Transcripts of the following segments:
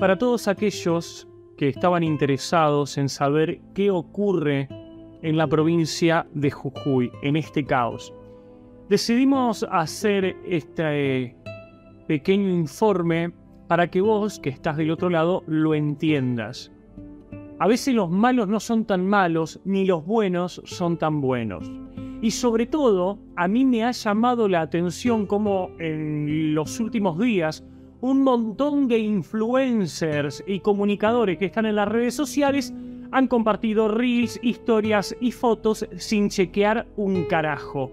Para todos aquellos que estaban interesados en saber qué ocurre en la provincia de Jujuy, en este caos, decidimos hacer este pequeño informe para que vos, que estás del otro lado, lo entiendas. A veces los malos no son tan malos, ni los buenos son tan buenos. Y sobre todo, a mí me ha llamado la atención cómo en los últimos días un montón de influencers y comunicadores que están en las redes sociales han compartido reels, historias y fotos sin chequear un carajo.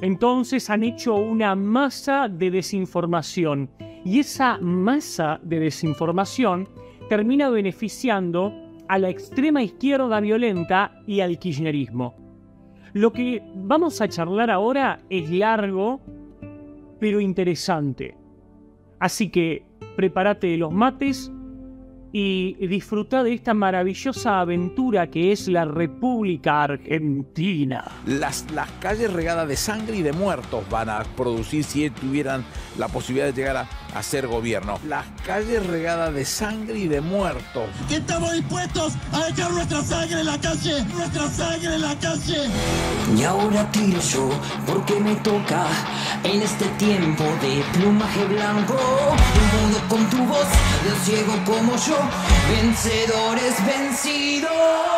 Entonces han hecho una masa de desinformación y esa masa de desinformación termina beneficiando a la extrema izquierda violenta y al kirchnerismo. Lo que vamos a charlar ahora es largo, pero interesante. Así que prepárate los mates y disfruta de esta maravillosa aventura que es la República Argentina. Las, calles regadas de sangre y de muertos van a producir si tuvieran la posibilidad de llegar a, ser gobierno. Las calles regadas de sangre y de muertos. estamos dispuestos a echar nuestra sangre en la calle, nuestra sangre en la calle. Y ahora tiro yo porque me toca en este tiempo de plumaje blanco con tu voz, un ciego como yo, vencedores vencidos.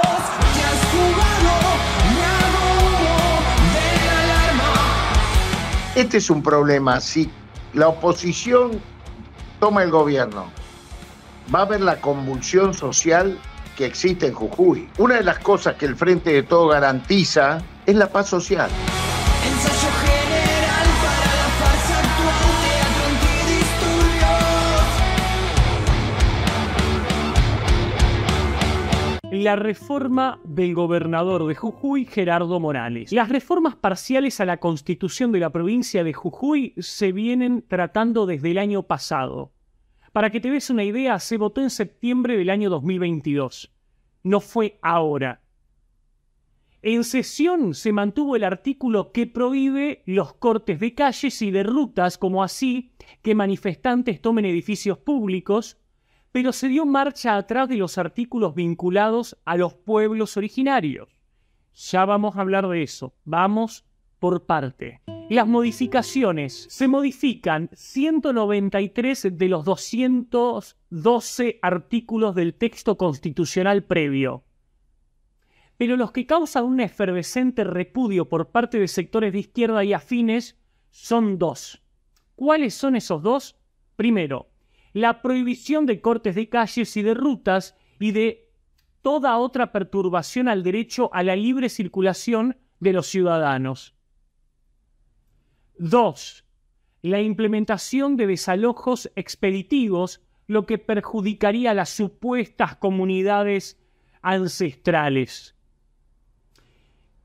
Te has jugado, me hago de la alarma. Este es un problema. Si la oposición toma el gobierno, va a haber la convulsión social que existe en Jujuy. Una de las cosas que el Frente de Todo garantiza es la paz social. la reforma del gobernador de Jujuy, Gerardo Morales. Las reformas parciales a la constitución de la provincia de Jujuy se vienen tratando desde el año pasado. Para que te des una idea, se votó en septiembre del año 2022. No fue ahora. En sesión se mantuvo el artículo que prohíbe los cortes de calles y de rutas, como así que manifestantes tomen edificios públicos, pero se dio marcha atrás de los artículos vinculados a los pueblos originarios. Ya vamos a hablar de eso, vamos por parte. Las modificaciones. Se modifican 193 de los 212 artículos del texto constitucional previo. Pero los que causan un efervescente repudio por parte de sectores de izquierda y afines son dos. ¿Cuáles son esos dos? Primero, la prohibición de cortes de calles y de rutas y de toda otra perturbación al derecho a la libre circulación de los ciudadanos. 2. La implementación de desalojos expeditivos, lo que perjudicaría a las supuestas comunidades ancestrales.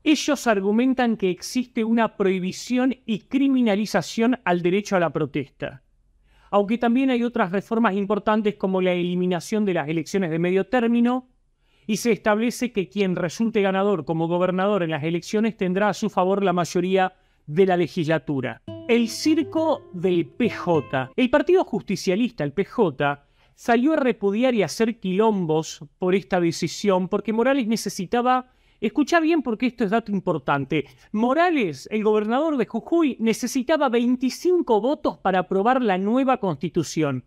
Ellos argumentan que existe una prohibición y criminalización al derecho a la protesta aunque también hay otras reformas importantes como la eliminación de las elecciones de medio término y se establece que quien resulte ganador como gobernador en las elecciones tendrá a su favor la mayoría de la legislatura. El circo del PJ. El Partido Justicialista, el PJ, salió a repudiar y hacer quilombos por esta decisión porque Morales necesitaba Escucha bien porque esto es dato importante. Morales, el gobernador de Jujuy, necesitaba 25 votos para aprobar la nueva constitución.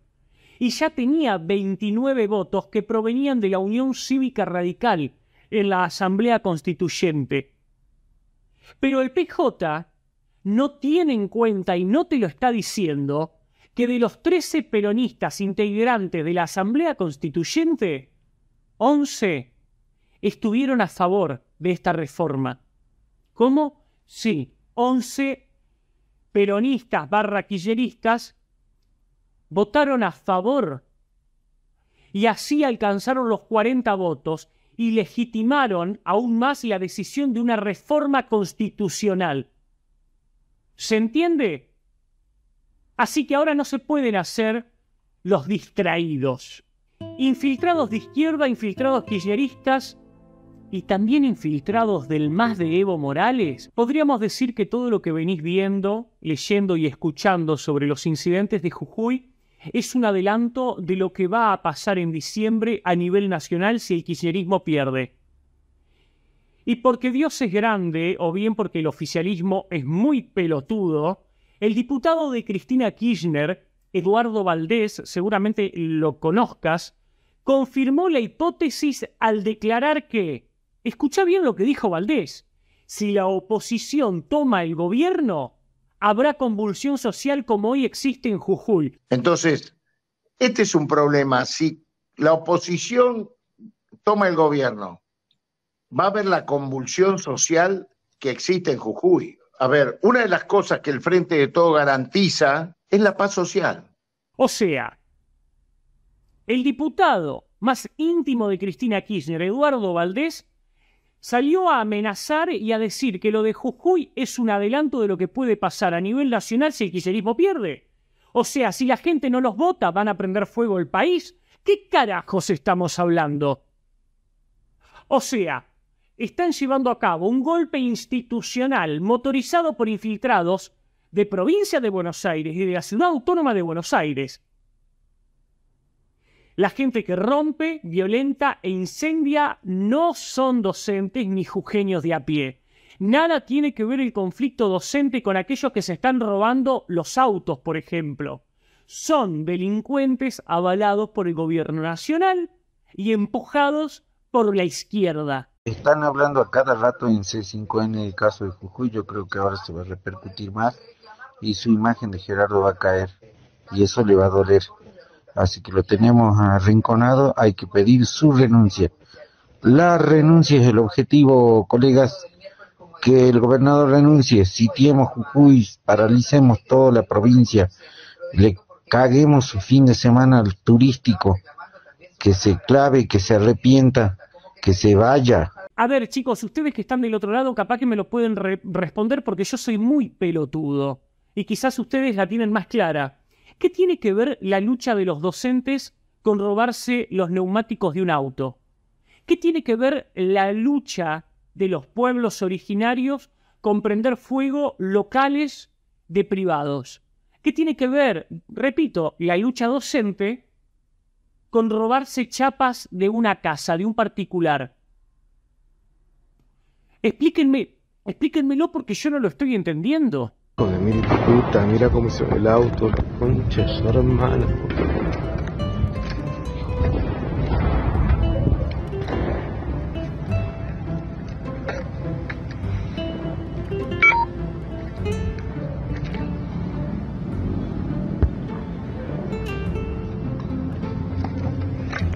Y ya tenía 29 votos que provenían de la Unión Cívica Radical en la Asamblea Constituyente. Pero el PJ no tiene en cuenta y no te lo está diciendo que de los 13 peronistas integrantes de la Asamblea Constituyente, 11 estuvieron a favor de esta reforma. ¿Cómo? Sí, 11 peronistas barraquilleristas votaron a favor y así alcanzaron los 40 votos y legitimaron aún más la decisión de una reforma constitucional. ¿Se entiende? Así que ahora no se pueden hacer los distraídos. Infiltrados de izquierda, infiltrados quilleristas y también infiltrados del más de Evo Morales, podríamos decir que todo lo que venís viendo, leyendo y escuchando sobre los incidentes de Jujuy es un adelanto de lo que va a pasar en diciembre a nivel nacional si el kirchnerismo pierde. Y porque Dios es grande, o bien porque el oficialismo es muy pelotudo, el diputado de Cristina Kirchner, Eduardo Valdés, seguramente lo conozcas, confirmó la hipótesis al declarar que Escucha bien lo que dijo Valdés. Si la oposición toma el gobierno, habrá convulsión social como hoy existe en Jujuy. Entonces, este es un problema. Si la oposición toma el gobierno, va a haber la convulsión social que existe en Jujuy. A ver, una de las cosas que el Frente de Todo garantiza es la paz social. O sea, el diputado más íntimo de Cristina Kirchner, Eduardo Valdés, salió a amenazar y a decir que lo de Jujuy es un adelanto de lo que puede pasar a nivel nacional si el kirchnerismo pierde. O sea, si la gente no los vota, van a prender fuego el país. ¿Qué carajos estamos hablando? O sea, están llevando a cabo un golpe institucional motorizado por infiltrados de provincia de Buenos Aires y de la ciudad autónoma de Buenos Aires la gente que rompe, violenta e incendia no son docentes ni jujeños de a pie. Nada tiene que ver el conflicto docente con aquellos que se están robando los autos, por ejemplo. Son delincuentes avalados por el gobierno nacional y empujados por la izquierda. Están hablando a cada rato en C5N el caso de Jujuy, yo creo que ahora se va a repercutir más y su imagen de Gerardo va a caer y eso le va a doler. Así que lo tenemos arrinconado, hay que pedir su renuncia. La renuncia es el objetivo, colegas, que el gobernador renuncie, sitiemos Jujuy, paralicemos toda la provincia, le caguemos su fin de semana al turístico, que se clave, que se arrepienta, que se vaya. A ver, chicos, ustedes que están del otro lado, capaz que me lo pueden responder porque yo soy muy pelotudo y quizás ustedes la tienen más clara. ¿Qué tiene que ver la lucha de los docentes con robarse los neumáticos de un auto? ¿Qué tiene que ver la lucha de los pueblos originarios con prender fuego locales de privados? ¿Qué tiene que ver, repito, la lucha docente con robarse chapas de una casa, de un particular? Explíquenme, explíquenmelo porque yo no lo estoy entendiendo. Mira puta, mira cómo hizo el auto, la concha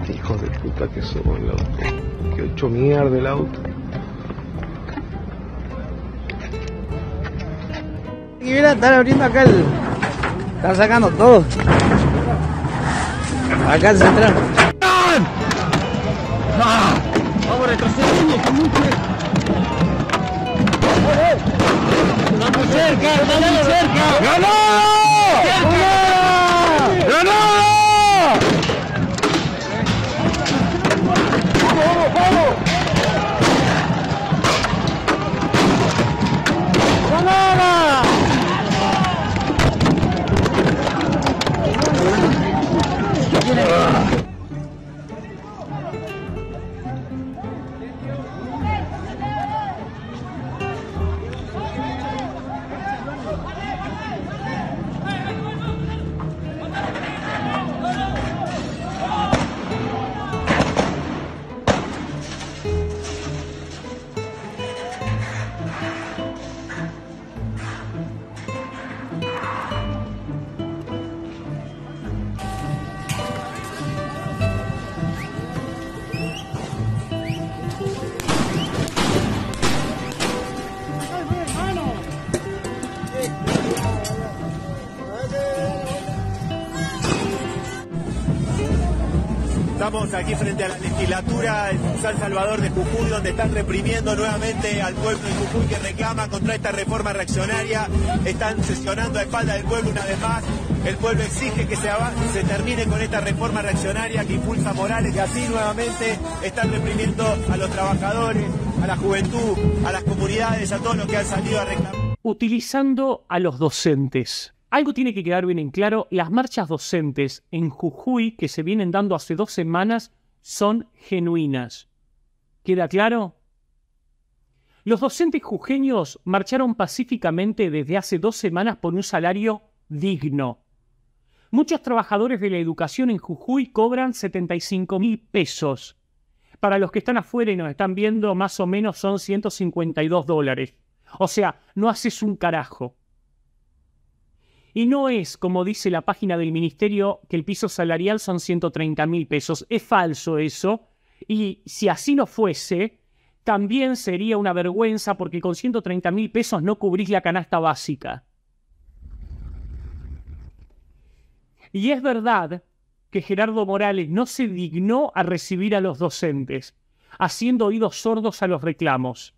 Hijo de puta que son el auto, que hecho mierda el auto. Y mira, están abriendo acá el... Están sacando todo. Acá el central. Vamos, mucho. cerca, cerca! ¡Ganó! Ugh. Estamos aquí frente a la legislatura en San Salvador de Jujuy, donde están reprimiendo nuevamente al pueblo de Jujuy que reclama contra esta reforma reaccionaria. Están sesionando a espalda del pueblo una vez más. El pueblo exige que se, se termine con esta reforma reaccionaria que impulsa Morales y así nuevamente están reprimiendo a los trabajadores, a la juventud, a las comunidades, a todos los que han salido a reclamar. Utilizando a los docentes algo tiene que quedar bien en claro, las marchas docentes en Jujuy que se vienen dando hace dos semanas son genuinas. ¿Queda claro? Los docentes jujeños marcharon pacíficamente desde hace dos semanas por un salario digno. Muchos trabajadores de la educación en Jujuy cobran 75 mil pesos. Para los que están afuera y nos están viendo, más o menos son 152 dólares. O sea, no haces un carajo. Y no es, como dice la página del ministerio, que el piso salarial son 130 mil pesos. Es falso eso. Y si así no fuese, también sería una vergüenza porque con 130 mil pesos no cubrís la canasta básica. Y es verdad que Gerardo Morales no se dignó a recibir a los docentes, haciendo oídos sordos a los reclamos.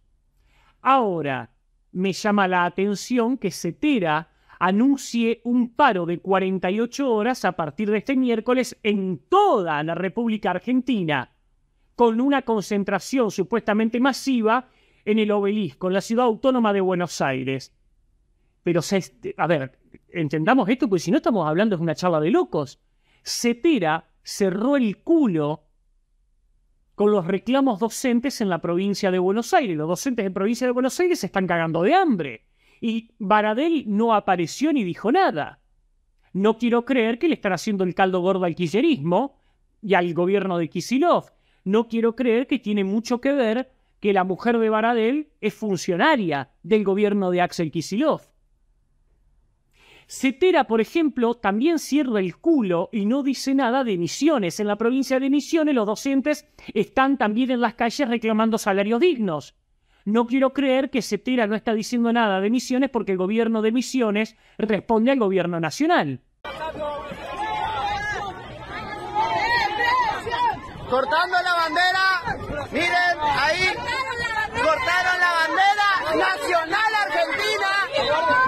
Ahora, me llama la atención que se Cetera anuncie un paro de 48 horas a partir de este miércoles en toda la República Argentina, con una concentración supuestamente masiva en el obelisco, en la ciudad autónoma de Buenos Aires. Pero, a ver, entendamos esto, porque si no estamos hablando de una charla de locos. Cetera cerró el culo con los reclamos docentes en la provincia de Buenos Aires. Los docentes de provincia de Buenos Aires se están cagando de hambre. Y Baradel no apareció ni dijo nada. No quiero creer que le están haciendo el caldo gordo al kirchnerismo y al gobierno de Kisilov. No quiero creer que tiene mucho que ver que la mujer de Baradel es funcionaria del gobierno de Axel Kisilov. Cetera, por ejemplo, también cierra el culo y no dice nada de Misiones. En la provincia de Misiones los docentes están también en las calles reclamando salarios dignos no quiero creer que Cetera no está diciendo nada de Misiones porque el gobierno de Misiones responde al gobierno nacional. Cortando la bandera, miren, ahí cortaron la bandera nacional argentina.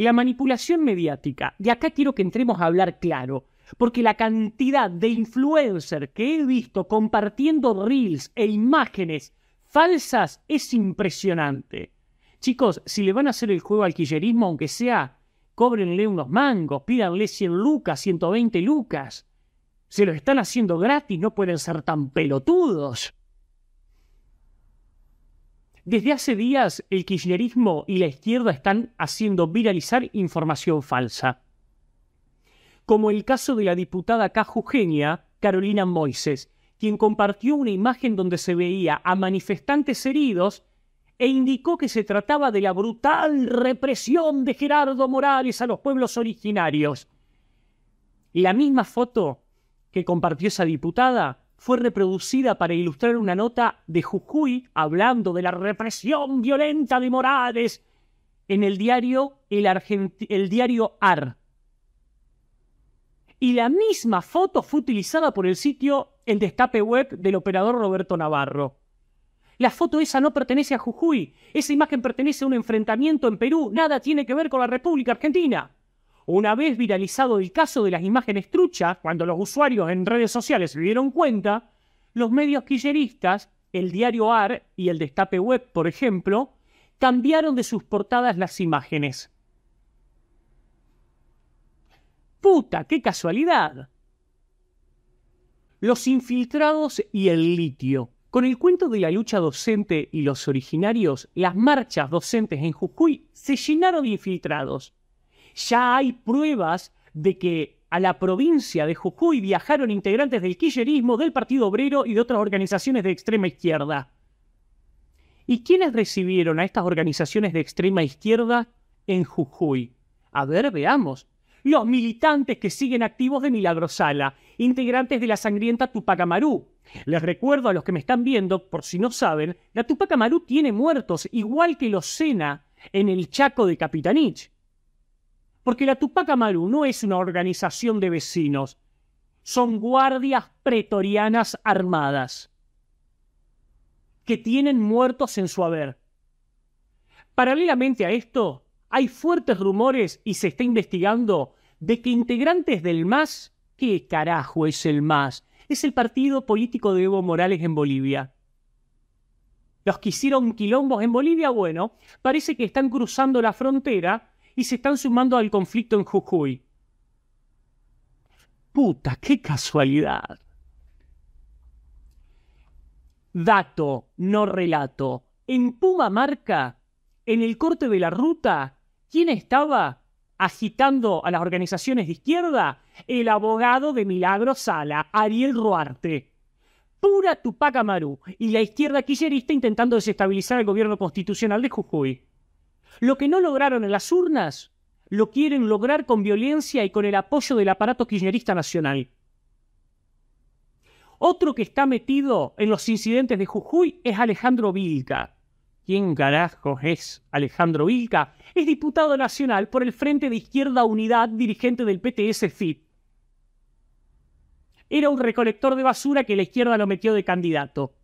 La manipulación mediática, y acá quiero que entremos a hablar claro, porque la cantidad de influencer que he visto compartiendo reels e imágenes falsas es impresionante. Chicos, si le van a hacer el juego al quillerismo, aunque sea, cóbrenle unos mangos, pídanle 100 lucas, 120 lucas. Se lo están haciendo gratis, no pueden ser tan pelotudos. Desde hace días el kirchnerismo y la izquierda están haciendo viralizar información falsa, como el caso de la diputada cajugenia Carolina Moises, quien compartió una imagen donde se veía a manifestantes heridos e indicó que se trataba de la brutal represión de Gerardo Morales a los pueblos originarios. La misma foto que compartió esa diputada fue reproducida para ilustrar una nota de Jujuy hablando de la represión violenta de Morales en el diario El, diario AR. Y la misma foto fue utilizada por el sitio El Destape Web del operador Roberto Navarro. La foto esa no pertenece a Jujuy, esa imagen pertenece a un enfrentamiento en Perú, nada tiene que ver con la República Argentina. Una vez viralizado el caso de las imágenes truchas, cuando los usuarios en redes sociales se dieron cuenta, los medios quilleristas, el diario AR y el Destape Web, por ejemplo, cambiaron de sus portadas las imágenes. ¡Puta, qué casualidad! Los infiltrados y el litio. Con el cuento de la lucha docente y los originarios, las marchas docentes en Jujuy se llenaron de infiltrados ya hay pruebas de que a la provincia de Jujuy viajaron integrantes del quillerismo, del Partido Obrero y de otras organizaciones de extrema izquierda. ¿Y quiénes recibieron a estas organizaciones de extrema izquierda en Jujuy? A ver, veamos. Los militantes que siguen activos de Milagrosala, integrantes de la sangrienta Tupac Les recuerdo a los que me están viendo, por si no saben, la Tupac tiene muertos, igual que los Sena en el Chaco de Capitanich. Porque la Tupac Amaru no es una organización de vecinos, son guardias pretorianas armadas que tienen muertos en su haber. Paralelamente a esto, hay fuertes rumores y se está investigando de que integrantes del MAS, ¿qué carajo es el MAS? Es el partido político de Evo Morales en Bolivia. Los que hicieron quilombos en Bolivia, bueno, parece que están cruzando la frontera y se están sumando al conflicto en Jujuy. Puta, qué casualidad. Dato, no relato. En Puma marca, en el corte de la ruta, ¿quién estaba agitando a las organizaciones de izquierda? El abogado de Milagro Sala, Ariel Ruarte. Pura Tupac Amaru y la izquierda kirchnerista intentando desestabilizar el gobierno constitucional de Jujuy. Lo que no lograron en las urnas, lo quieren lograr con violencia y con el apoyo del aparato kirchnerista nacional. Otro que está metido en los incidentes de Jujuy es Alejandro Vilca. ¿Quién carajo es Alejandro Vilca? Es diputado nacional por el Frente de Izquierda Unidad, dirigente del PTS-FIT. Era un recolector de basura que la izquierda lo metió de candidato.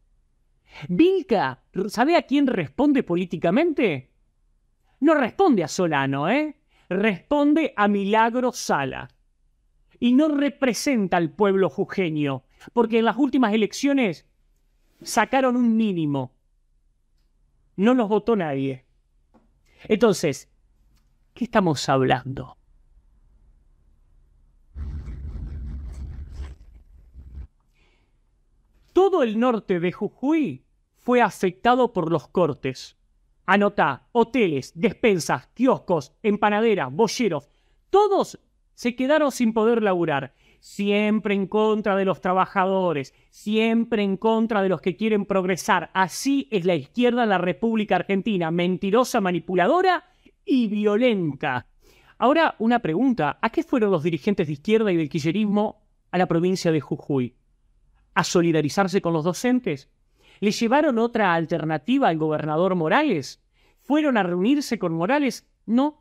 Vilca, ¿sabe a quién responde políticamente? No responde a Solano, ¿eh? Responde a Milagro Sala. Y no representa al pueblo jujeño, porque en las últimas elecciones sacaron un mínimo. No los votó nadie. Entonces, ¿qué estamos hablando? Todo el norte de Jujuy fue afectado por los cortes. Anotá, hoteles, despensas, kioscos, empanaderas, bolleros, todos se quedaron sin poder laburar. Siempre en contra de los trabajadores, siempre en contra de los que quieren progresar. Así es la izquierda en la República Argentina, mentirosa, manipuladora y violenta. Ahora, una pregunta. ¿A qué fueron los dirigentes de izquierda y del quillerismo a la provincia de Jujuy? ¿A solidarizarse con los docentes? Le llevaron otra alternativa al gobernador Morales. ¿Fueron a reunirse con Morales? No.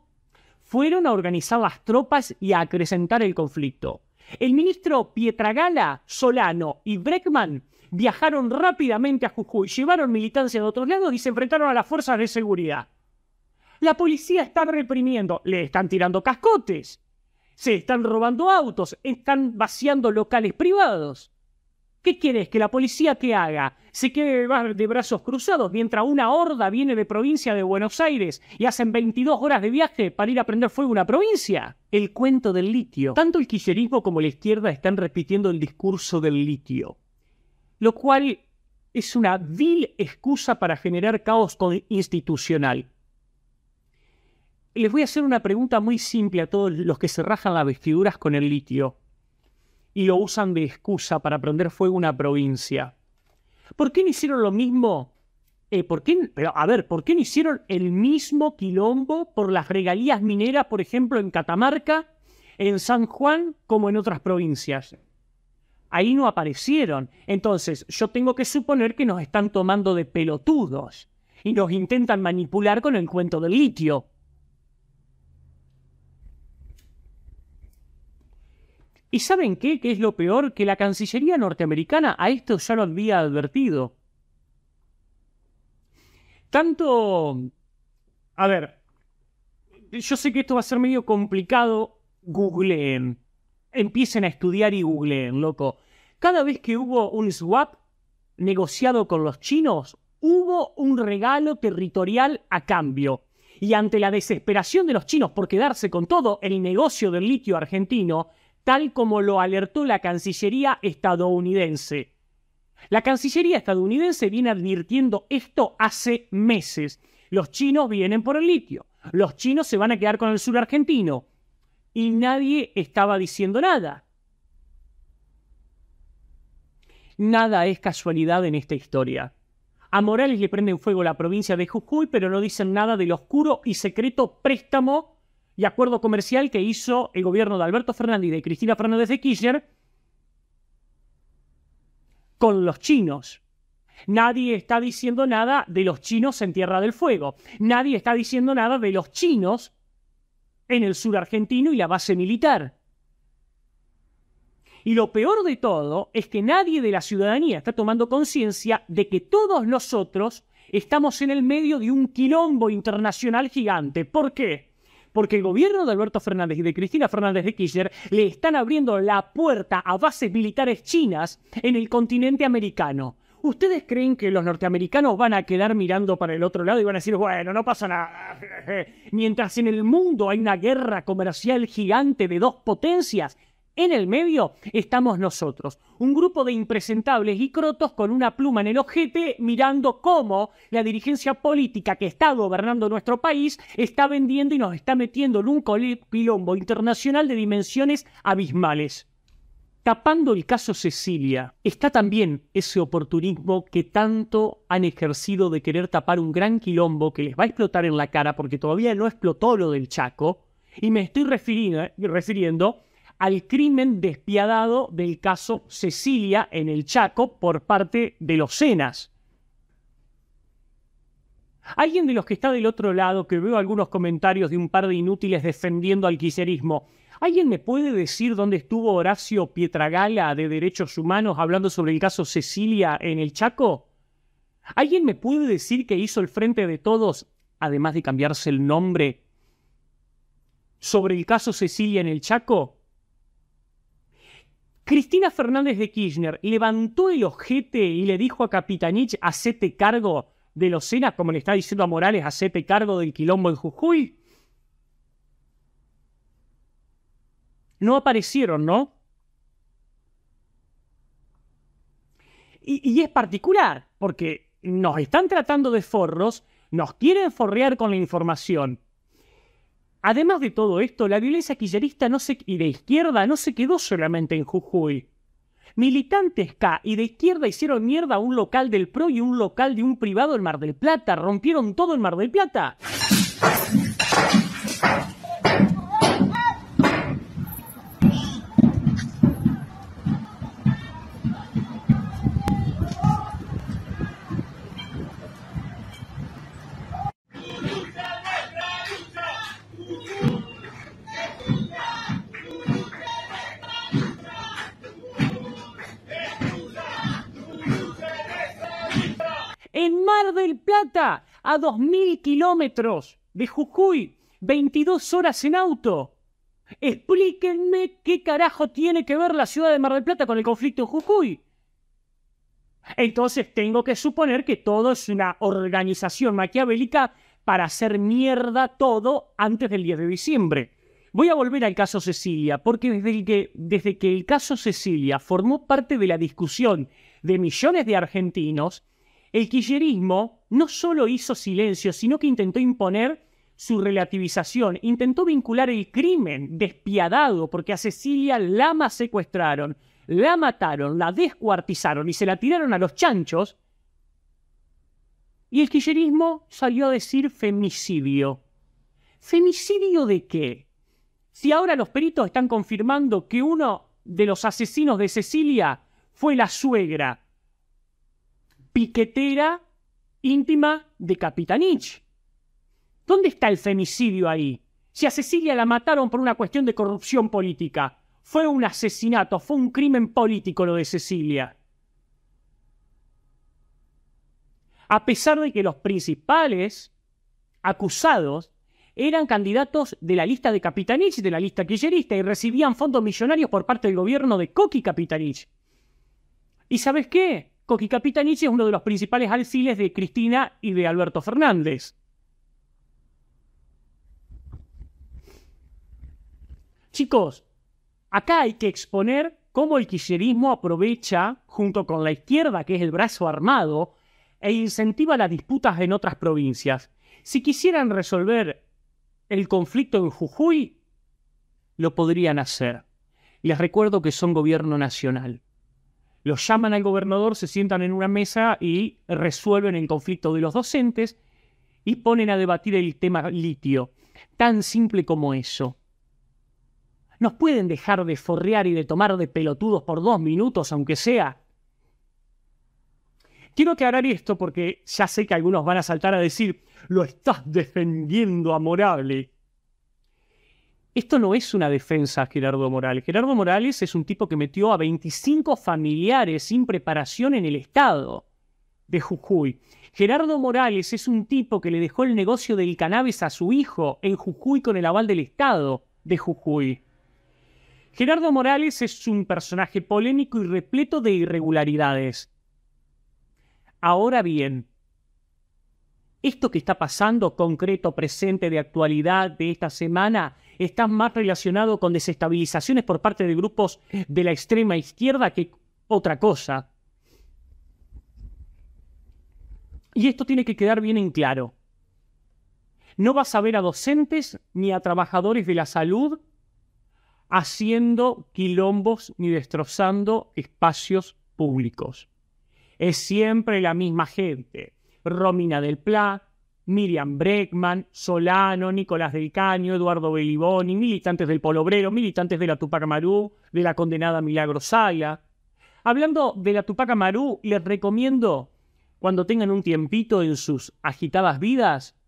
Fueron a organizar las tropas y a acrecentar el conflicto. El ministro Pietragala, Solano y Breckman viajaron rápidamente a Jujuy, llevaron militancia de otros lados y se enfrentaron a las fuerzas de seguridad. La policía está reprimiendo, le están tirando cascotes, se están robando autos, están vaciando locales privados. ¿Qué quieres? ¿Que la policía te haga? ¿Se quede de brazos cruzados mientras una horda viene de provincia de Buenos Aires y hacen 22 horas de viaje para ir a prender fuego a una provincia? El cuento del litio. Tanto el kirchnerismo como la izquierda están repitiendo el discurso del litio, lo cual es una vil excusa para generar caos institucional. Les voy a hacer una pregunta muy simple a todos los que se rajan las vestiduras con el litio y lo usan de excusa para prender fuego una provincia. ¿Por qué no hicieron lo mismo? Eh, ¿por qué, pero, a ver, ¿por qué no hicieron el mismo quilombo por las regalías mineras, por ejemplo, en Catamarca, en San Juan, como en otras provincias? Ahí no aparecieron. Entonces, yo tengo que suponer que nos están tomando de pelotudos y nos intentan manipular con el cuento del litio. ¿Y saben qué? ¿Qué es lo peor? Que la Cancillería norteamericana a esto ya lo había advertido. Tanto... A ver, yo sé que esto va a ser medio complicado. Googleen. Empiecen a estudiar y googleen, loco. Cada vez que hubo un swap negociado con los chinos, hubo un regalo territorial a cambio. Y ante la desesperación de los chinos por quedarse con todo el negocio del litio argentino, tal como lo alertó la Cancillería estadounidense. La Cancillería estadounidense viene advirtiendo esto hace meses. Los chinos vienen por el litio, los chinos se van a quedar con el sur argentino y nadie estaba diciendo nada. Nada es casualidad en esta historia. A Morales le prenden fuego la provincia de Jujuy, pero no dicen nada del oscuro y secreto préstamo y acuerdo comercial que hizo el gobierno de Alberto Fernández y de Cristina Fernández de Kirchner con los chinos. Nadie está diciendo nada de los chinos en Tierra del Fuego. Nadie está diciendo nada de los chinos en el sur argentino y la base militar. Y lo peor de todo es que nadie de la ciudadanía está tomando conciencia de que todos nosotros estamos en el medio de un quilombo internacional gigante. ¿Por qué? porque el gobierno de Alberto Fernández y de Cristina Fernández de Kirchner le están abriendo la puerta a bases militares chinas en el continente americano. ¿Ustedes creen que los norteamericanos van a quedar mirando para el otro lado y van a decir, bueno, no pasa nada? Mientras en el mundo hay una guerra comercial gigante de dos potencias, en el medio estamos nosotros, un grupo de impresentables y crotos con una pluma en el ojete mirando cómo la dirigencia política que está gobernando nuestro país está vendiendo y nos está metiendo en un quilombo internacional de dimensiones abismales. Tapando el caso Cecilia, está también ese oportunismo que tanto han ejercido de querer tapar un gran quilombo que les va a explotar en la cara porque todavía no explotó lo del Chaco, y me estoy refiriendo al crimen despiadado del caso Cecilia en el Chaco por parte de los Cenas. Alguien de los que está del otro lado, que veo algunos comentarios de un par de inútiles defendiendo al quiserismo, ¿alguien me puede decir dónde estuvo Horacio Pietragala de Derechos Humanos hablando sobre el caso Cecilia en el Chaco? ¿Alguien me puede decir qué hizo el frente de todos, además de cambiarse el nombre, sobre el caso Cecilia en el Chaco? Cristina Fernández de Kirchner levantó el ojete y le dijo a Capitanich, hacete cargo de los cenas, como le está diciendo a Morales, hacete cargo del quilombo en Jujuy. No aparecieron, ¿no? Y, y, es particular, porque nos están tratando de forros, nos quieren forrear con la información, Además de todo esto, la violencia quillerista no y de izquierda no se quedó solamente en Jujuy. Militantes K y de izquierda hicieron mierda a un local del PRO y un local de un privado en Mar del Plata. Rompieron todo en Mar del Plata. 2.000 kilómetros de Jujuy, 22 horas en auto. Explíquenme qué carajo tiene que ver la ciudad de Mar del Plata con el conflicto en Jujuy. Entonces tengo que suponer que todo es una organización maquiavélica para hacer mierda todo antes del 10 de diciembre. Voy a volver al caso Cecilia, porque desde que, desde que el caso Cecilia formó parte de la discusión de millones de argentinos, el quillerismo no solo hizo silencio, sino que intentó imponer su relativización, intentó vincular el crimen despiadado, porque a Cecilia Lama secuestraron, la mataron, la descuartizaron y se la tiraron a los chanchos. Y el quillerismo salió a decir femicidio. ¿Femicidio de qué? Si ahora los peritos están confirmando que uno de los asesinos de Cecilia fue la suegra piquetera íntima de Capitanich. ¿Dónde está el femicidio ahí? Si a Cecilia la mataron por una cuestión de corrupción política, fue un asesinato, fue un crimen político lo de Cecilia. A pesar de que los principales acusados eran candidatos de la lista de Capitanich, de la lista quillerista y recibían fondos millonarios por parte del gobierno de Coqui Capitanich. ¿Y sabes qué? Capitanich es uno de los principales alfiles de Cristina y de Alberto Fernández. Chicos, acá hay que exponer cómo el kirchnerismo aprovecha, junto con la izquierda, que es el brazo armado, e incentiva las disputas en otras provincias. Si quisieran resolver el conflicto en Jujuy, lo podrían hacer. Les recuerdo que son gobierno nacional. Los llaman al gobernador, se sientan en una mesa y resuelven el conflicto de los docentes y ponen a debatir el tema litio. Tan simple como eso. ¿Nos pueden dejar de forrear y de tomar de pelotudos por dos minutos, aunque sea? Quiero aclarar esto porque ya sé que algunos van a saltar a decir, lo estás defendiendo amorable». Esto no es una defensa Gerardo Morales. Gerardo Morales es un tipo que metió a 25 familiares sin preparación en el Estado de Jujuy. Gerardo Morales es un tipo que le dejó el negocio del cannabis a su hijo en Jujuy con el aval del Estado de Jujuy. Gerardo Morales es un personaje polémico y repleto de irregularidades. Ahora bien, esto que está pasando, concreto, presente, de actualidad, de esta semana, Estás más relacionado con desestabilizaciones por parte de grupos de la extrema izquierda que otra cosa. Y esto tiene que quedar bien en claro. No vas a ver a docentes ni a trabajadores de la salud haciendo quilombos ni destrozando espacios públicos. Es siempre la misma gente. Romina del Pla, Miriam Breckman, Solano, Nicolás del Caño, Eduardo Beliboni, militantes del Polo Obrero, militantes de la Tupac Amaru, de la condenada Milagro Hablando de la Tupac Amaru, les recomiendo, cuando tengan un tiempito en sus agitadas vidas,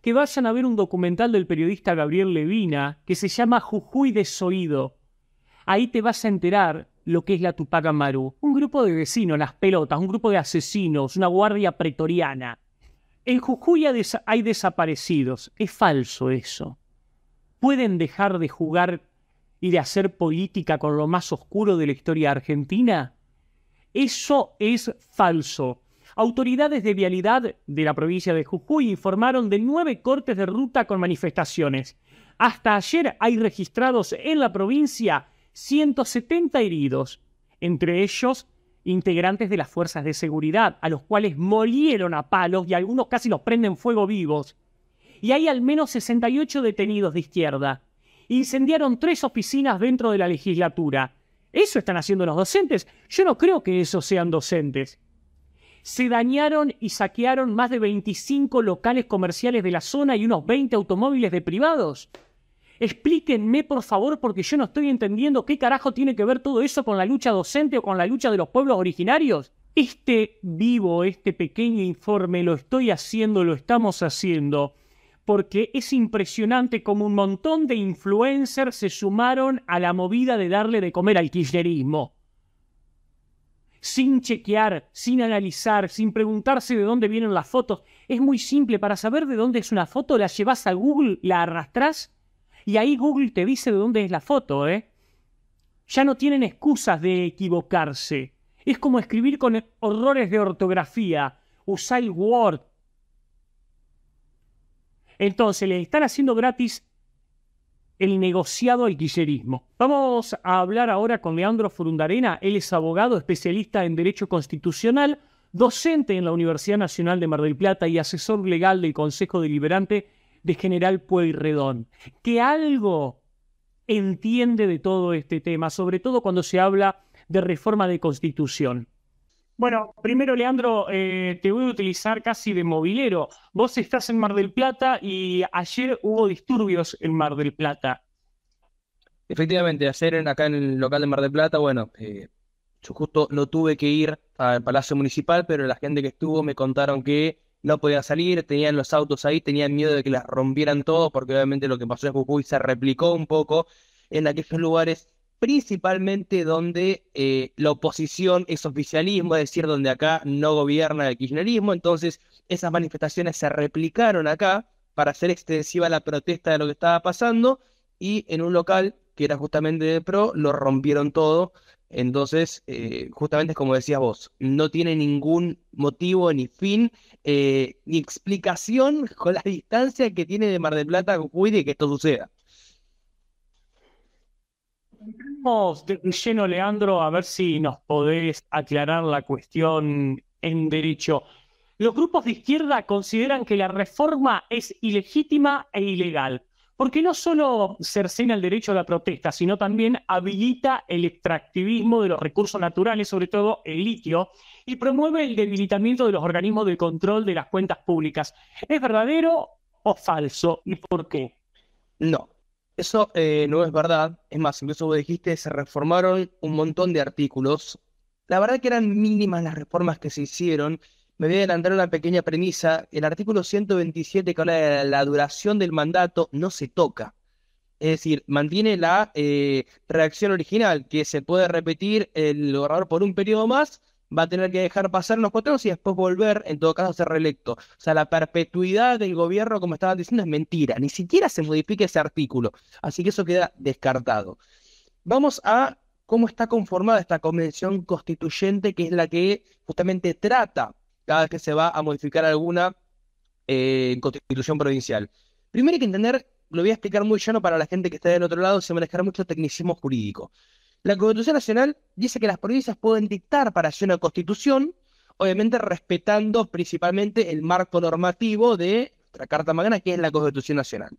que vayan a ver un documental del periodista Gabriel Levina que se llama Jujuy Desoído. Ahí te vas a enterar lo que es la Tupac Amaru. Un grupo de vecinos, las pelotas, un grupo de asesinos, una guardia pretoriana en Jujuy hay desaparecidos. Es falso eso. ¿Pueden dejar de jugar y de hacer política con lo más oscuro de la historia argentina? Eso es falso. Autoridades de vialidad de la provincia de Jujuy informaron de nueve cortes de ruta con manifestaciones. Hasta ayer hay registrados en la provincia 170 heridos, entre ellos integrantes de las fuerzas de seguridad, a los cuales molieron a palos y algunos casi los prenden fuego vivos. Y hay al menos 68 detenidos de izquierda. Incendiaron tres oficinas dentro de la legislatura. Eso están haciendo los docentes. Yo no creo que esos sean docentes. Se dañaron y saquearon más de 25 locales comerciales de la zona y unos 20 automóviles de privados. Explíquenme, por favor, porque yo no estoy entendiendo qué carajo tiene que ver todo eso con la lucha docente o con la lucha de los pueblos originarios. Este vivo, este pequeño informe, lo estoy haciendo, lo estamos haciendo, porque es impresionante como un montón de influencers se sumaron a la movida de darle de comer al kirchnerismo sin chequear, sin analizar, sin preguntarse de dónde vienen las fotos. Es muy simple, para saber de dónde es una foto, la llevas a Google, la arrastras y ahí Google te dice de dónde es la foto, ¿eh? Ya no tienen excusas de equivocarse. Es como escribir con horrores de ortografía. Usa el Word. Entonces, le están haciendo gratis el negociado al Vamos a hablar ahora con Leandro Furundarena. Él es abogado especialista en Derecho Constitucional, docente en la Universidad Nacional de Mar del Plata y asesor legal del Consejo Deliberante de General Pueyrredón, que algo entiende de todo este tema, sobre todo cuando se habla de reforma de constitución. Bueno, primero, Leandro, eh, te voy a utilizar casi de movilero. Vos estás en Mar del Plata y ayer hubo disturbios en Mar del Plata. Efectivamente, ayer en, acá en el local de Mar del Plata, bueno, eh, yo justo no tuve que ir al Palacio Municipal, pero la gente que estuvo me contaron que no podía salir, tenían los autos ahí, tenían miedo de que las rompieran todo, porque obviamente lo que pasó en Jujuy se replicó un poco en aquellos lugares, principalmente donde eh, la oposición es oficialismo, es decir, donde acá no gobierna el kirchnerismo, entonces esas manifestaciones se replicaron acá para hacer extensiva la protesta de lo que estaba pasando, y en un local que era justamente de PRO, lo rompieron todo, entonces, eh, justamente como decías vos, no tiene ningún motivo ni fin eh, ni explicación con la distancia que tiene de Mar del Plata a Jujuy de que esto suceda. lleno, Leandro, a ver si nos podés aclarar la cuestión en derecho. Los grupos de izquierda consideran que la reforma es ilegítima e ilegal porque no solo cercena el derecho a la protesta, sino también habilita el extractivismo de los recursos naturales, sobre todo el litio, y promueve el debilitamiento de los organismos de control de las cuentas públicas. ¿Es verdadero o falso y por qué? No, eso eh, no es verdad. Es más, incluso vos dijiste, se reformaron un montón de artículos. La verdad que eran mínimas las reformas que se hicieron me voy a adelantar una pequeña premisa. El artículo 127 que habla de la duración del mandato no se toca. Es decir, mantiene la eh, reacción original, que se puede repetir el borrador por un periodo más, va a tener que dejar pasar unos cuatro años y después volver, en todo caso, a ser reelecto. O sea, la perpetuidad del gobierno, como estaban diciendo, es mentira. Ni siquiera se modifica ese artículo. Así que eso queda descartado. Vamos a cómo está conformada esta convención constituyente, que es la que justamente trata cada vez que se va a modificar alguna eh, constitución provincial. Primero hay que entender, lo voy a explicar muy llano para la gente que está del otro lado, se manejará mucho tecnicismo jurídico. La Constitución Nacional dice que las provincias pueden dictar para hacer una constitución, obviamente respetando principalmente el marco normativo de nuestra Carta Magna, que es la Constitución Nacional.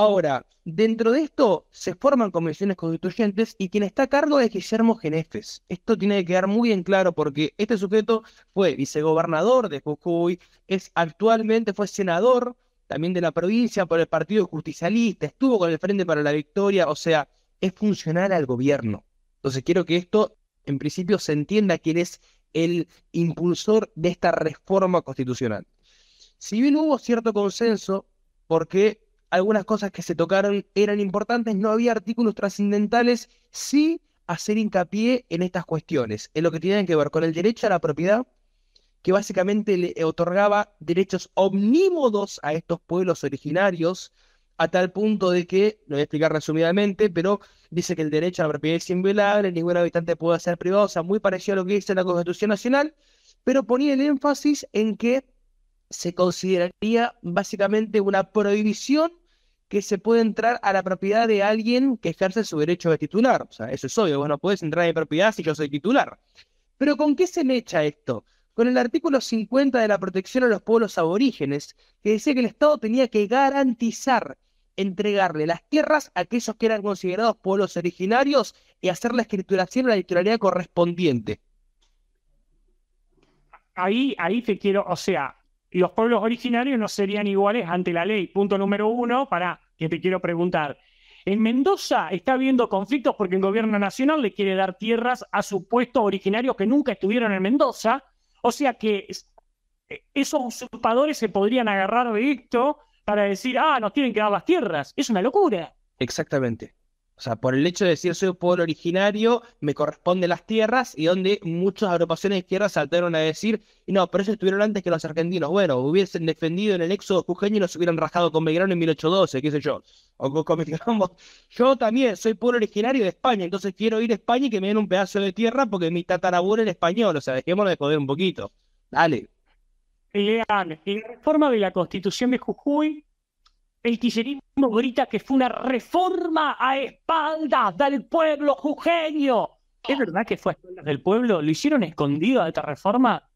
Ahora, dentro de esto se forman comisiones constituyentes y quien está a cargo es Guillermo Genefes. Esto tiene que quedar muy bien claro porque este sujeto fue vicegobernador de Jujuy, es actualmente fue senador también de la provincia por el Partido Justicialista, estuvo con el Frente para la Victoria, o sea, es funcional al gobierno. Entonces quiero que esto en principio se entienda quién es el impulsor de esta reforma constitucional. Si bien hubo cierto consenso, porque algunas cosas que se tocaron eran importantes, no había artículos trascendentales, sí hacer hincapié en estas cuestiones, en lo que tienen que ver con el derecho a la propiedad, que básicamente le otorgaba derechos omnímodos a estos pueblos originarios, a tal punto de que, lo voy a explicar resumidamente, pero dice que el derecho a la propiedad es inviolable, ningún habitante puede ser privado, o sea, muy parecido a lo que dice la Constitución Nacional, pero ponía el énfasis en que se consideraría básicamente una prohibición que se puede entrar a la propiedad de alguien que ejerce su derecho de titular. O sea, eso es obvio, vos no podés entrar a mi propiedad si yo soy titular. Pero ¿con qué se me echa esto? Con el artículo 50 de la protección a los pueblos aborígenes, que decía que el Estado tenía que garantizar entregarle las tierras a aquellos que eran considerados pueblos originarios y hacer la escrituración o la titularidad correspondiente. Ahí, ahí te quiero, o sea, los pueblos originarios no serían iguales ante la ley. Punto número uno, para que te quiero preguntar. En Mendoza está habiendo conflictos porque el gobierno nacional le quiere dar tierras a supuestos originarios que nunca estuvieron en Mendoza. O sea que esos usurpadores se podrían agarrar de esto para decir, ah, nos tienen que dar las tierras. Es una locura. Exactamente. O sea, por el hecho de decir soy un pueblo originario, me corresponden las tierras y donde muchas agrupaciones de izquierda saltaron a decir, y no, pero eso estuvieron antes que los argentinos. Bueno, hubiesen defendido en el éxodo jujeño y los hubieran rajado con Belgrano en 1812, qué sé yo. O con, yo también soy pueblo originario de España, entonces quiero ir a España y que me den un pedazo de tierra porque mi tatarabuelo era español. O sea, dejémoslo de joder un poquito. Dale. Lean, la reforma de la constitución de Jujuy el kirchnerismo grita que fue una reforma a espaldas del pueblo jujeño. ¿Es verdad que fue a espaldas del pueblo? ¿Lo hicieron escondido a esta reforma?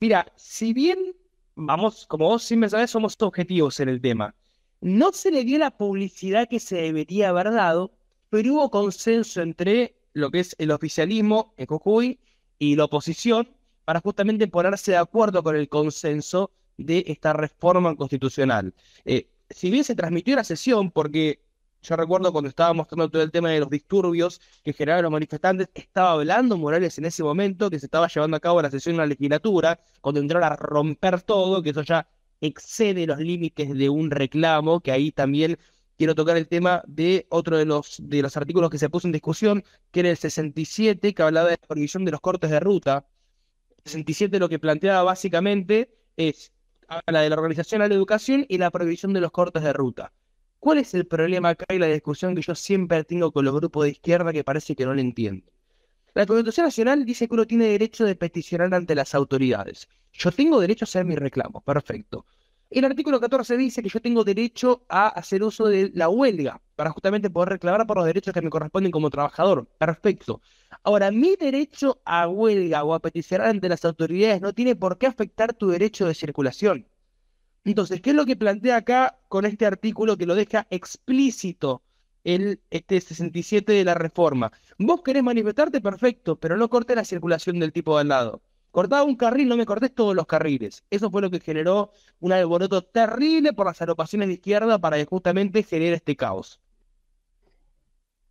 Mira, si bien, vamos, como vos siempre sabes, somos objetivos en el tema. No se le dio la publicidad que se debería haber dado, pero hubo consenso entre lo que es el oficialismo en Jujuy y la oposición para justamente ponerse de acuerdo con el consenso de esta reforma constitucional. Eh, si bien se transmitió la sesión, porque yo recuerdo cuando estaba mostrando todo el tema de los disturbios que generaron los manifestantes, estaba hablando Morales en ese momento que se estaba llevando a cabo la sesión en la legislatura, cuando entraron a romper todo, que eso ya excede los límites de un reclamo, que ahí también quiero tocar el tema de otro de los, de los artículos que se puso en discusión, que era el 67, que hablaba de la prohibición de los cortes de ruta. 67 lo que planteaba básicamente es habla de la organización a la educación y la prohibición de los cortes de ruta. ¿Cuál es el problema acá y la discusión que yo siempre tengo con los grupos de izquierda que parece que no lo entiendo? La Constitución Nacional dice que uno tiene derecho de peticionar ante las autoridades. Yo tengo derecho a hacer mi reclamo, perfecto. El artículo 14 dice que yo tengo derecho a hacer uso de la huelga para justamente poder reclamar por los derechos que me corresponden como trabajador. Perfecto. Ahora, mi derecho a huelga o a peticionar ante las autoridades no tiene por qué afectar tu derecho de circulación. Entonces, ¿qué es lo que plantea acá con este artículo que lo deja explícito el este 67 de la reforma? Vos querés manifestarte, perfecto, pero no cortes la circulación del tipo de al lado cortaba un carril, no me cortes todos los carriles. Eso fue lo que generó un alboroto terrible por las agrupaciones de izquierda para justamente generar este caos.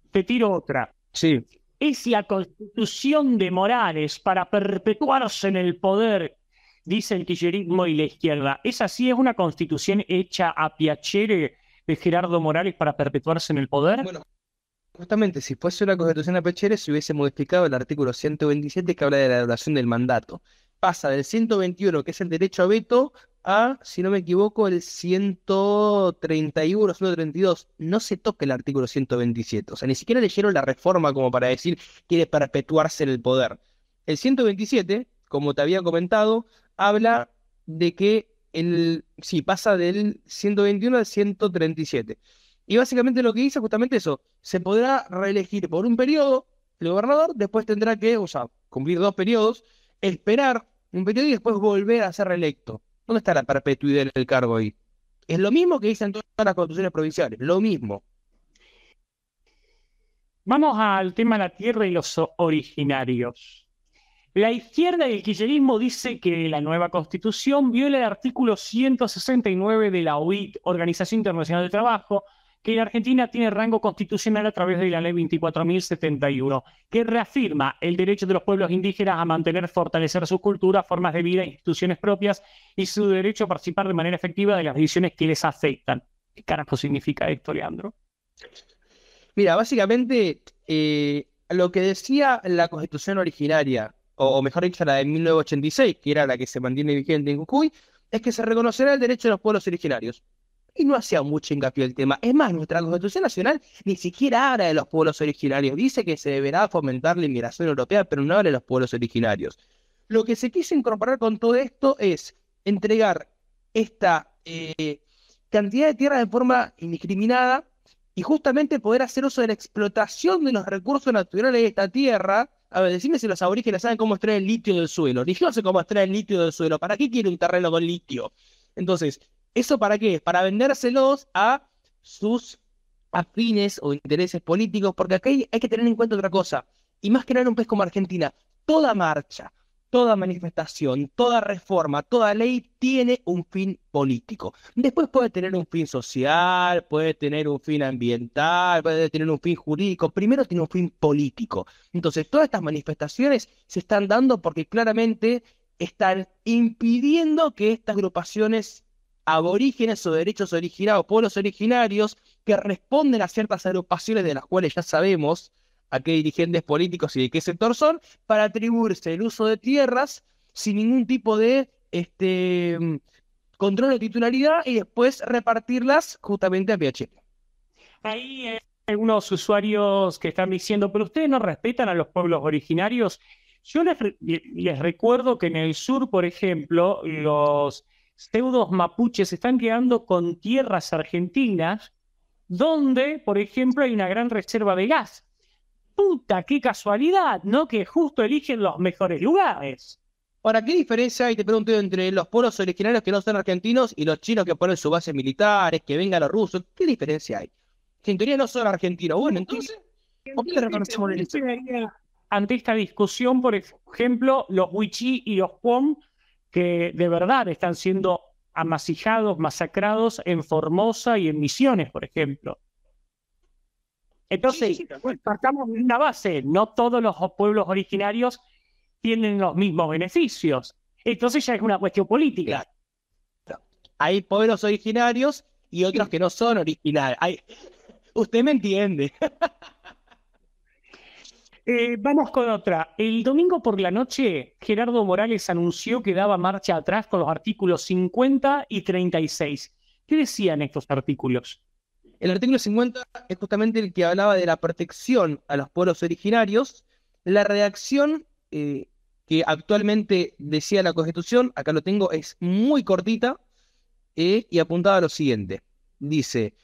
Te tiro otra. Sí. Esa constitución de Morales para perpetuarse en el poder, dice el kirchnerismo y la izquierda. Es así, es una constitución hecha a Piacere de Gerardo Morales para perpetuarse en el poder? Bueno justamente si fuese una constitución a Pechere, se hubiese modificado el artículo 127 que habla de la duración del mandato. Pasa del 121, que es el derecho a veto, a, si no me equivoco, el 131, 132. No se toca el artículo 127. O sea, ni siquiera leyeron la reforma como para decir quiere perpetuarse en el poder. El 127, como te había comentado, habla de que el, sí, pasa del 121 al 137. Y básicamente lo que dice es justamente eso, se podrá reelegir por un periodo el gobernador, después tendrá que, o sea, cumplir dos periodos, esperar un periodo y después volver a ser reelecto. ¿Dónde está la perpetuidad del cargo ahí? Es lo mismo que dicen todas las constituciones provinciales, lo mismo. Vamos al tema de la tierra y los originarios. La izquierda y el kirchnerismo dice que la nueva constitución viola el artículo 169 de la OIT, Organización Internacional del Trabajo, que en Argentina tiene rango constitucional a través de la Ley 24.071, que reafirma el derecho de los pueblos indígenas a mantener, fortalecer sus culturas, formas de vida, e instituciones propias y su derecho a participar de manera efectiva de las decisiones que les afectan. ¿Qué carajo significa esto, Leandro? Mira, básicamente eh, lo que decía la constitución originaria, o, mejor dicho, la de 1986, que era la que se mantiene vigente en Jujuy, es que se reconocerá el derecho de los pueblos originarios y no hacía mucho hincapié el tema. Es más, nuestra Constitución Nacional ni siquiera habla de los pueblos originarios. Dice que se deberá fomentar la inmigración europea, pero no habla de los pueblos originarios. Lo que se quiso incorporar con todo esto es entregar esta eh, cantidad de tierra de forma indiscriminada y justamente poder hacer uso de la explotación de los recursos naturales de esta tierra. A ver, decime si los aborígenes saben cómo extraer el litio del suelo. Ni cómo extraer el litio del suelo. ¿Para qué quiere un terreno con litio? Entonces, ¿Eso para qué? Para vendérselos a sus afines o intereses políticos, porque aquí hay, que tener en cuenta otra cosa, y más que nada en un país como Argentina, toda marcha, toda manifestación, toda reforma, toda ley tiene un fin político. Después puede tener un fin social, puede tener un fin ambiental, puede tener un fin jurídico, primero tiene un fin político. Entonces, todas estas manifestaciones se están dando porque claramente están impidiendo que estas agrupaciones aborígenes o derechos originados, pueblos originarios que responden a ciertas agrupaciones de las cuales ya sabemos a qué dirigentes políticos y de qué sector son, para atribuirse el uso de tierras sin ningún tipo de este, control de titularidad y después repartirlas justamente a PHP. Ahí hay algunos usuarios que están diciendo, pero ustedes no respetan a los pueblos originarios. Yo les, les recuerdo que en el sur, por ejemplo, los pseudos mapuches se están quedando con tierras argentinas, donde, por ejemplo, hay una gran reserva de gas. Puta, qué casualidad, ¿no? Que justo eligen los mejores lugares. Ahora, ¿qué diferencia hay, te pregunto, entre los pueblos originarios que no son argentinos y los chinos que ponen sus bases militares, que vengan los rusos? ¿Qué diferencia hay? Que en teoría no son argentinos, bueno, entonces, qué ante esta discusión, por ejemplo, los Wichí y los Pom que de verdad están siendo amasijados, masacrados en Formosa y en Misiones, por ejemplo. Entonces, partamos de una base, no todos los pueblos originarios tienen los mismos beneficios. Entonces ya es una cuestión política. Hay pueblos originarios y otros que no son originarios. Usted me entiende. Eh, vamos con otra. El domingo por la noche, Gerardo Morales anunció que daba marcha atrás con los artículos 50 y 36. ¿Qué decían estos artículos? El artículo 50 es justamente el que hablaba de la protección a los pueblos originarios. La redacción eh, que actualmente decía la Constitución, acá lo tengo, es muy cortita eh, y apuntaba a lo siguiente. Dice,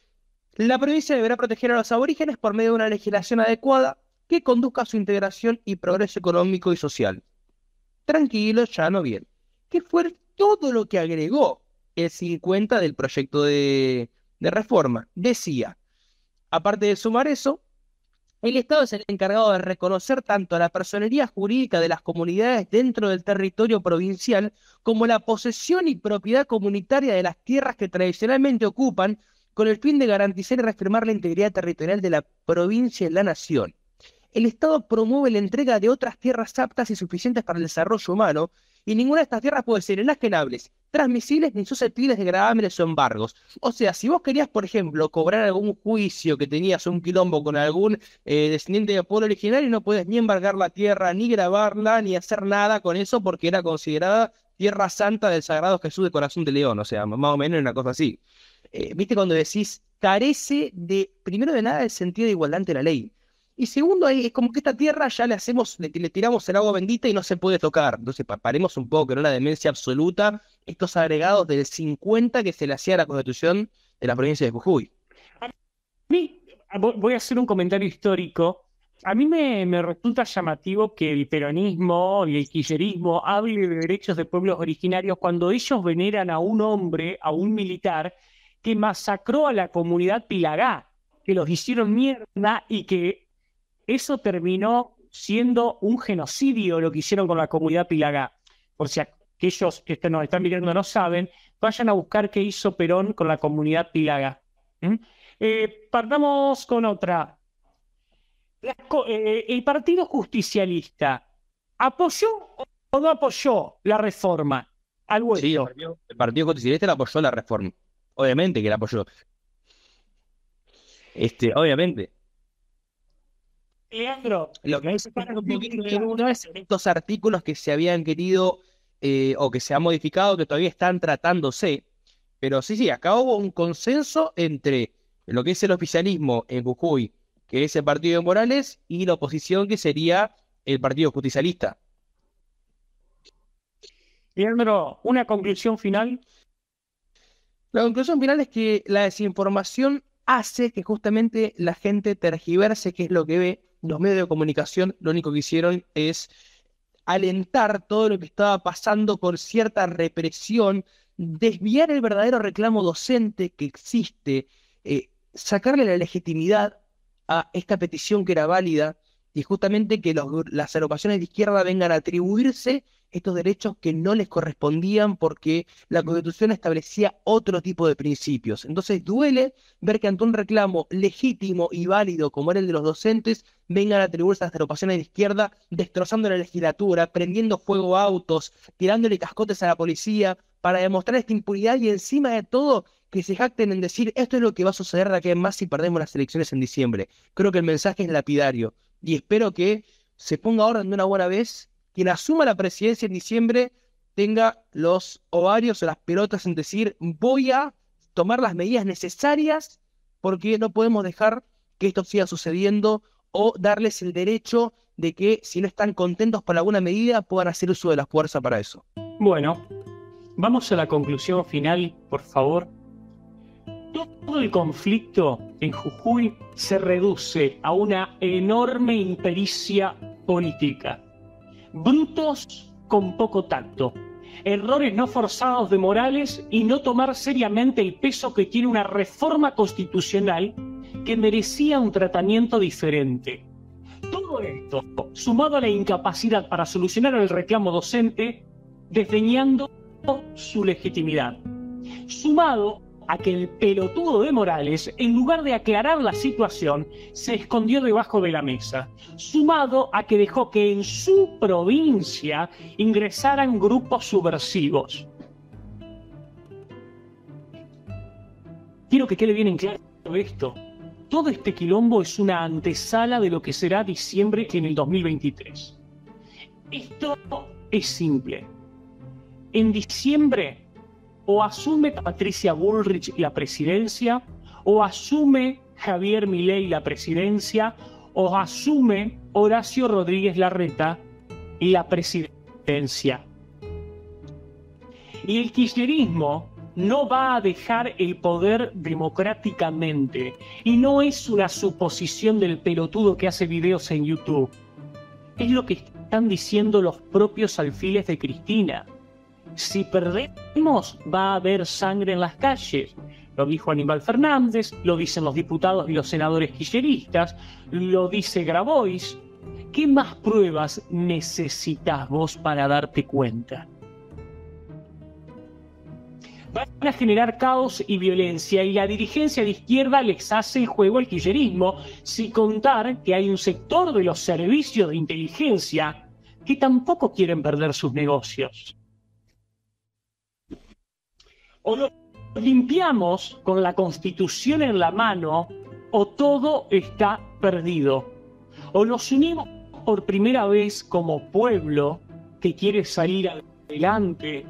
la provincia deberá proteger a los aborígenes por medio de una legislación adecuada que conduzca su integración y progreso económico y social. Tranquilo, ya no bien. Que fue todo lo que agregó el 50 del proyecto de, de reforma. Decía, aparte de sumar eso, el Estado es el encargado de reconocer tanto la personería jurídica de las comunidades dentro del territorio provincial como la posesión y propiedad comunitaria de las tierras que tradicionalmente ocupan con el fin de garantizar y reafirmar la integridad territorial de la provincia y la nación el Estado promueve la entrega de otras tierras aptas y suficientes para el desarrollo humano, y ninguna de estas tierras puede ser enajenables, transmisibles ni susceptibles de gravámenes o embargos. O sea, si vos querías, por ejemplo, cobrar algún juicio que tenías un quilombo con algún eh, descendiente de pueblo originario, no puedes ni embargar la tierra, ni grabarla, ni hacer nada con eso porque era considerada tierra santa del Sagrado Jesús de Corazón de León, o sea, más o menos una cosa así. Eh, ¿Viste cuando decís, carece de, primero de nada, el sentido de igualdad ante la ley? Y segundo, es como que esta tierra ya le hacemos, le, tiramos el agua bendita y no se puede tocar. Entonces, paremos un poco, que no la demencia absoluta, estos agregados del 50 que se le hacía a la constitución de la provincia de Jujuy. voy a hacer un comentario histórico. A mí me, me resulta llamativo que el peronismo y el quillerismo hable de derechos de pueblos originarios cuando ellos veneran a un hombre, a un militar, que masacró a la comunidad Pilagá, que los hicieron mierda y que eso terminó siendo un genocidio lo que hicieron con la comunidad pilaga. Por si aquellos que nos están mirando no saben, vayan a buscar qué hizo Perón con la comunidad pilaga. ¿Mm? Eh, partamos con otra. Eh, el Partido Justicialista apoyó o no apoyó la reforma algo Sí, el Partido, Justicialista la apoyó la reforma. Obviamente que la apoyó. Este, obviamente. Leandro, lo que es un poquito estos artículos que se habían querido eh, o que se han modificado, que todavía están tratándose. Pero sí, sí, acá hubo un consenso entre lo que es el oficialismo en Jujuy, que es el partido de Morales, y la oposición, que sería el partido justicialista. Leandro, una conclusión final. La conclusión final es que la desinformación hace que justamente la gente tergiverse que es lo que ve los medios de comunicación lo único que hicieron es alentar todo lo que estaba pasando por cierta represión, desviar el verdadero reclamo docente que existe, eh, sacarle la legitimidad a esta petición que era válida y justamente que las agrupaciones de izquierda vengan a atribuirse estos derechos que no les correspondían porque la Constitución establecía otro tipo de principios. Entonces duele ver que ante un reclamo legítimo y válido como era el de los docentes, vengan a atribuirse a la oposición de la izquierda, destrozando la legislatura, prendiendo fuego a autos, tirándole cascotes a la policía para demostrar esta impunidad y encima de todo que se jacten en decir esto es lo que va a suceder de aquí más si perdemos las elecciones en diciembre. Creo que el mensaje es lapidario y espero que se ponga orden de una buena vez quien asuma la presidencia en diciembre tenga los ovarios o las pelotas en decir, voy a tomar las medidas necesarias porque no podemos dejar que esto siga sucediendo o darles el derecho de que si no están contentos por alguna medida puedan hacer uso de la fuerza para eso. Bueno, vamos a la conclusión final, por favor. Todo el conflicto en Jujuy se reduce a una enorme impericia política brutos con poco tacto, errores no forzados de Morales y no tomar seriamente el peso que tiene una reforma constitucional que merecía un tratamiento diferente. Todo esto, sumado a la incapacidad para solucionar el reclamo docente, desdeñando su legitimidad. Sumado a que el pelotudo de Morales, en lugar de aclarar la situación, se escondió debajo de la mesa, sumado a que dejó que en su provincia ingresaran grupos subversivos. Quiero que quede bien en claro esto. Todo este quilombo es una antesala de lo que será diciembre en el 2023. Esto es simple. En diciembre o asume Patricia Bullrich la presidencia, o asume Javier Milei la presidencia, o asume Horacio Rodríguez Larreta la presidencia. Y el kirchnerismo no va a dejar el poder democráticamente. Y no es una suposición del pelotudo que hace videos en YouTube. Es lo que están diciendo los propios alfiles de Cristina. Si perdemos, va a haber sangre en las calles. Lo dijo Aníbal Fernández, lo dicen los diputados y los senadores quilleristas, lo dice Grabois. ¿Qué más pruebas necesitas vos para darte cuenta? Van a generar caos y violencia y la dirigencia de izquierda les hace el juego al quillerismo, sin contar que hay un sector de los servicios de inteligencia que tampoco quieren perder sus negocios o nos limpiamos con la constitución en la mano o todo está perdido. O nos unimos por primera vez como pueblo que quiere salir adelante.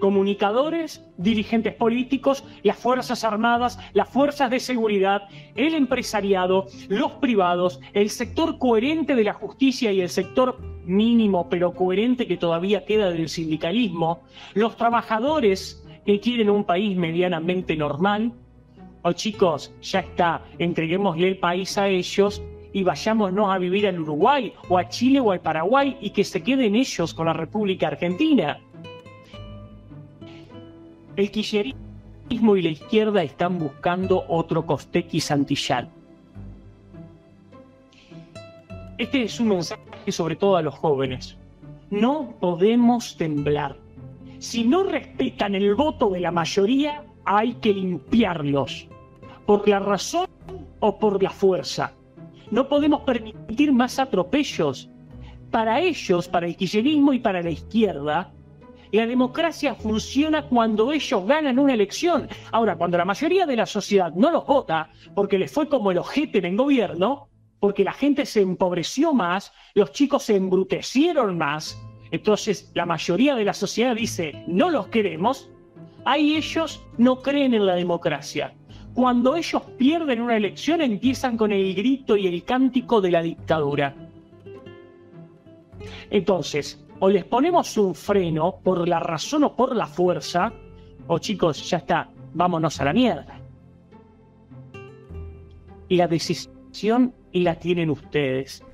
Comunicadores, dirigentes políticos, las Fuerzas Armadas, las Fuerzas de Seguridad, el empresariado, los privados, el sector coherente de la justicia y el sector mínimo pero coherente que todavía queda del sindicalismo, los trabajadores que quieren un país medianamente normal, o oh, chicos, ya está, entreguémosle el país a ellos y vayámonos a vivir al Uruguay o a Chile o al Paraguay y que se queden ellos con la República Argentina. El kirchnerismo y la izquierda están buscando otro Costequi Santillán. Este es un mensaje sobre todo a los jóvenes. No podemos temblar. Si no respetan el voto de la mayoría, hay que limpiarlos, por la razón o por la fuerza. No podemos permitir más atropellos. Para ellos, para el kirchnerismo y para la izquierda, la democracia funciona cuando ellos ganan una elección. Ahora, cuando la mayoría de la sociedad no los vota porque les fue como el ojete en el gobierno, porque la gente se empobreció más, los chicos se embrutecieron más, entonces, la mayoría de la sociedad dice, no los queremos, ahí ellos no creen en la democracia. Cuando ellos pierden una elección, empiezan con el grito y el cántico de la dictadura. Entonces, o les ponemos un freno por la razón o por la fuerza, o chicos, ya está, vámonos a la mierda. La decisión la tienen ustedes.